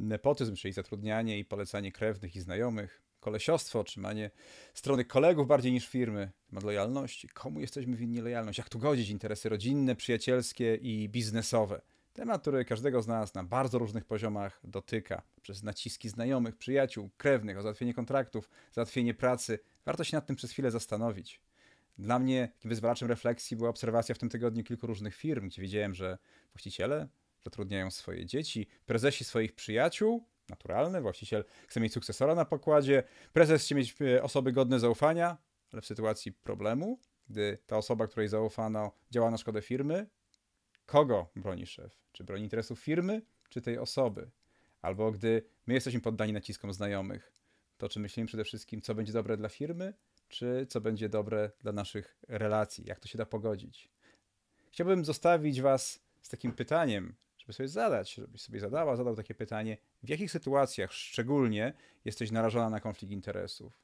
Nepotyzm, czyli zatrudnianie i polecanie krewnych i znajomych, kolesiostwo, otrzymanie strony kolegów bardziej niż firmy, temat lojalności. Komu jesteśmy winni lojalność? Jak tu godzić interesy rodzinne, przyjacielskie i biznesowe? Temat, który każdego z nas na bardzo różnych poziomach dotyka. Przez naciski znajomych, przyjaciół, krewnych, o załatwienie kontraktów, załatwienie pracy. Warto się nad tym przez chwilę zastanowić. Dla mnie wyzwalaczem refleksji była obserwacja w tym tygodniu kilku różnych firm, gdzie widziałem, że właściciele zatrudniają swoje dzieci, prezesi swoich przyjaciół, naturalny właściciel chce mieć sukcesora na pokładzie, prezes chce mieć e, osoby godne zaufania, ale w sytuacji problemu, gdy ta osoba, której zaufano, działa na szkodę firmy, kogo broni szef? Czy broni interesów firmy, czy tej osoby? Albo gdy my jesteśmy poddani naciskom znajomych, to czy myślimy przede wszystkim, co będzie dobre dla firmy, czy co będzie dobre dla naszych relacji, jak to się da pogodzić? Chciałbym zostawić Was z takim pytaniem, żeby sobie zadać, żebyś sobie zadała, zadał takie pytanie, w jakich sytuacjach szczególnie jesteś narażona na konflikt interesów?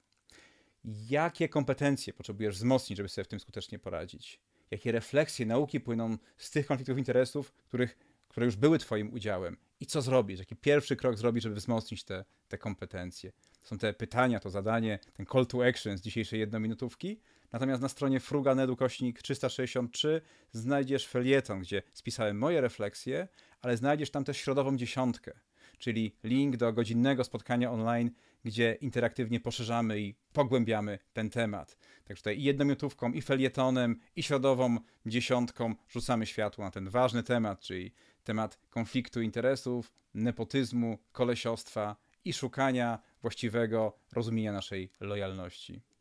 Jakie kompetencje potrzebujesz wzmocnić, żeby sobie w tym skutecznie poradzić? Jakie refleksje, nauki płyną z tych konfliktów interesów, których które już były Twoim udziałem i co zrobisz, jaki pierwszy krok zrobisz, żeby wzmocnić te, te kompetencje. To są te pytania, to zadanie, ten call to action z dzisiejszej jednominutówki. Natomiast na stronie fruganedu kośnik 363 znajdziesz felieton, gdzie spisałem moje refleksje, ale znajdziesz tam też środową dziesiątkę, czyli link do godzinnego spotkania online, gdzie interaktywnie poszerzamy i pogłębiamy ten temat. Także tutaj i jednominutówką, i felietonem, i środową dziesiątką rzucamy światło na ten ważny temat, czyli temat konfliktu interesów, nepotyzmu, kolesiostwa i szukania właściwego rozumienia naszej lojalności.